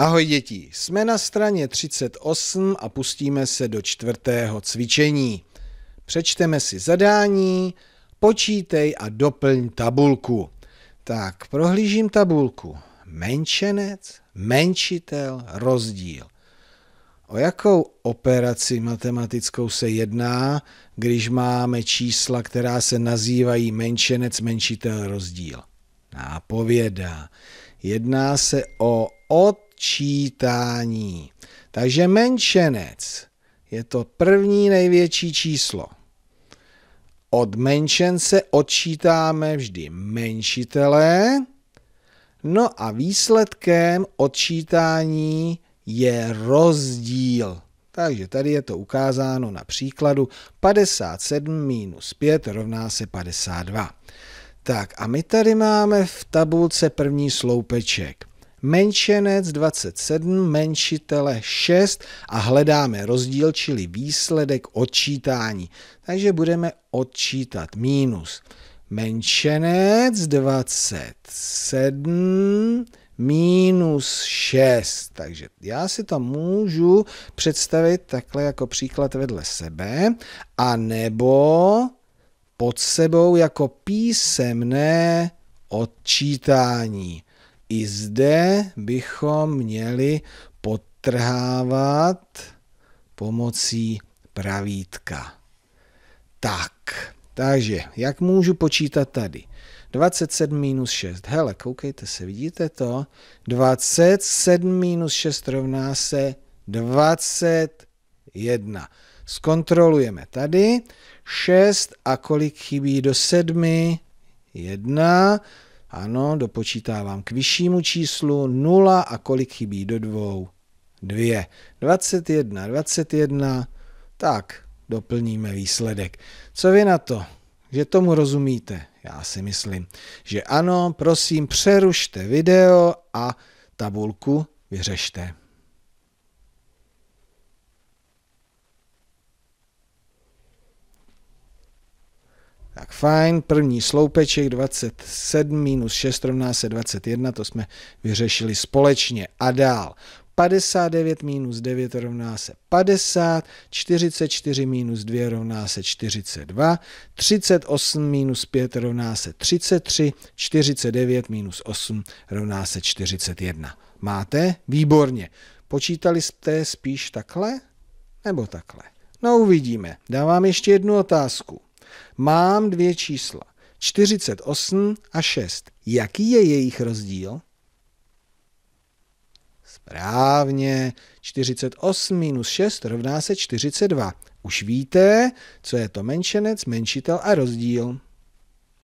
Ahoj děti, jsme na straně 38 a pustíme se do čtvrtého cvičení. Přečteme si zadání, počítej a doplň tabulku. Tak, prohlížím tabulku. Menšenec, menšitel, rozdíl. O jakou operaci matematickou se jedná, když máme čísla, která se nazývají menšenec, menšitel, rozdíl? Nápověda. Jedná se o od sčítání. Takže menšenec je to první největší číslo. Od menšence odčítáme vždy menšitele, no a výsledkem odčítání je rozdíl. Takže tady je to ukázáno na příkladu 57 minus 5 rovná se 52. Tak a my tady máme v tabulce první sloupeček menšenec 27, menšitele 6 a hledáme rozdíl, čili výsledek odčítání. Takže budeme odčítat mínus. Menšenec 27 minus 6. Takže já si to můžu představit takhle jako příklad vedle sebe, a nebo pod sebou jako písemné odčítání. I zde bychom měli podtrhávat pomocí pravítka. Tak, takže jak můžu počítat tady? 27 minus 6. Hele, koukejte se, vidíte to? 27 minus 6 rovná se 21. Zkontrolujeme tady. 6 a kolik chybí do 7? 1. Ano, dopočítávám k vyššímu číslu 0 a kolik chybí do dvou? 2. 21, 21. Tak, doplníme výsledek. Co vy na to? Že tomu rozumíte? Já si myslím, že ano, prosím, přerušte video a tabulku vyřešte. Tak fajn, první sloupeček 27 minus 6 rovná se 21, to jsme vyřešili společně. A dál. 59 minus 9 rovná se 50, 44 minus 2 rovná se 42, 38 minus 5 rovná se 33, 49 minus 8 rovná se 41. Máte? Výborně. Počítali jste spíš takhle? Nebo takhle? No uvidíme. Dávám ještě jednu otázku. Mám dvě čísla. 48 a 6. Jaký je jejich rozdíl? Správně. 48 minus 6 rovná se 42. Už víte, co je to menšenec, menšitel a rozdíl.